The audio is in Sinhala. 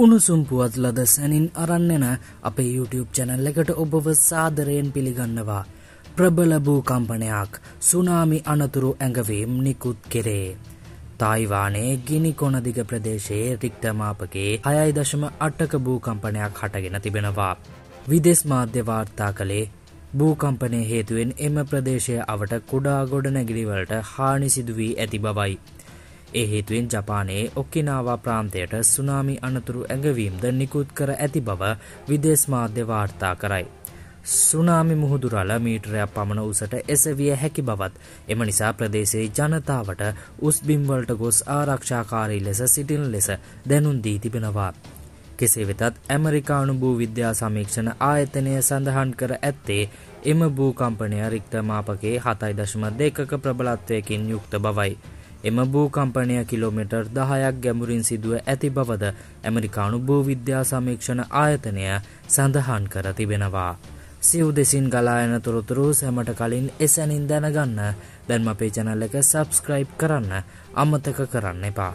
උණුසුම් පුවත්ලද සැනින් අරන්නෙන අපේ YouTube චැනල් එකට ඔබව සාදරයෙන් පිළිගන්නවා. ප්‍රබල භූකම්පනයක් සුනාමි අනතුරු ඇඟවීම් නිකුත් කෙරේ. තායිවානේ ගිනි කොනදිග ප්‍රදේශයේ රික්තමාපගේ හයයි දශම අට්ටක භූකම්පනයක් හටගෙන තිබෙනවා. විදෙස් මාධ්‍ය වාර්තා කළේ භූකම්පනය හේතුවෙන් එම ප්‍රදේශය අවට කුඩා ගොඩ නැගිරිවලට හානි සිදුවී ඇති බවයි. ඒ හේතුවෙන් ජපානයේ ඔක්කිනාවා ප්‍රාන්තයට සුනාමි අනතුරු ඇඟවීම්ද නිකුත් කර ඇති බව විදේශ මාධ්‍ය වාර්තා කරයි. සුනාමි මුහුදුරල මීටරයක් පමණ උසට එසවිය හැකි බවත් එම නිසා ප්‍රදේශයේ ජනතාවට උස්බිම්වලට ගොස් ආරක්ෂාකාරී ලෙස සිටින් ලෙස දැනුන් දී තිබෙනවා. කෙසේ වෙතත් ඇමරිකානු භූ විද්‍යා සමීක්ෂණ ආයතනය සඳහන් කර ඇත්තේ එම භූකම්පනය රික්තමාපගේ හතයි දශම දෙකක ප්‍රබලත්වයකින් යුක්ත බවයි. එම භූකම්පනය කිලෝමීටර් 10ක් ගැඹුරින් සිදුව ඇති බවද ඇමරිකානු භූවිද්‍යා සමීක්ෂණ ආයතනය සඳහන් කර තිබෙනවා. සිව් දෙසින් ගලායන තොරතුරු සැමට කලින් එසැනින් දැනගන්න දැන්ම පේචනල්ල එක සබස්ක්‍රයිබ් කරන්න අමතක කරන්න එපා.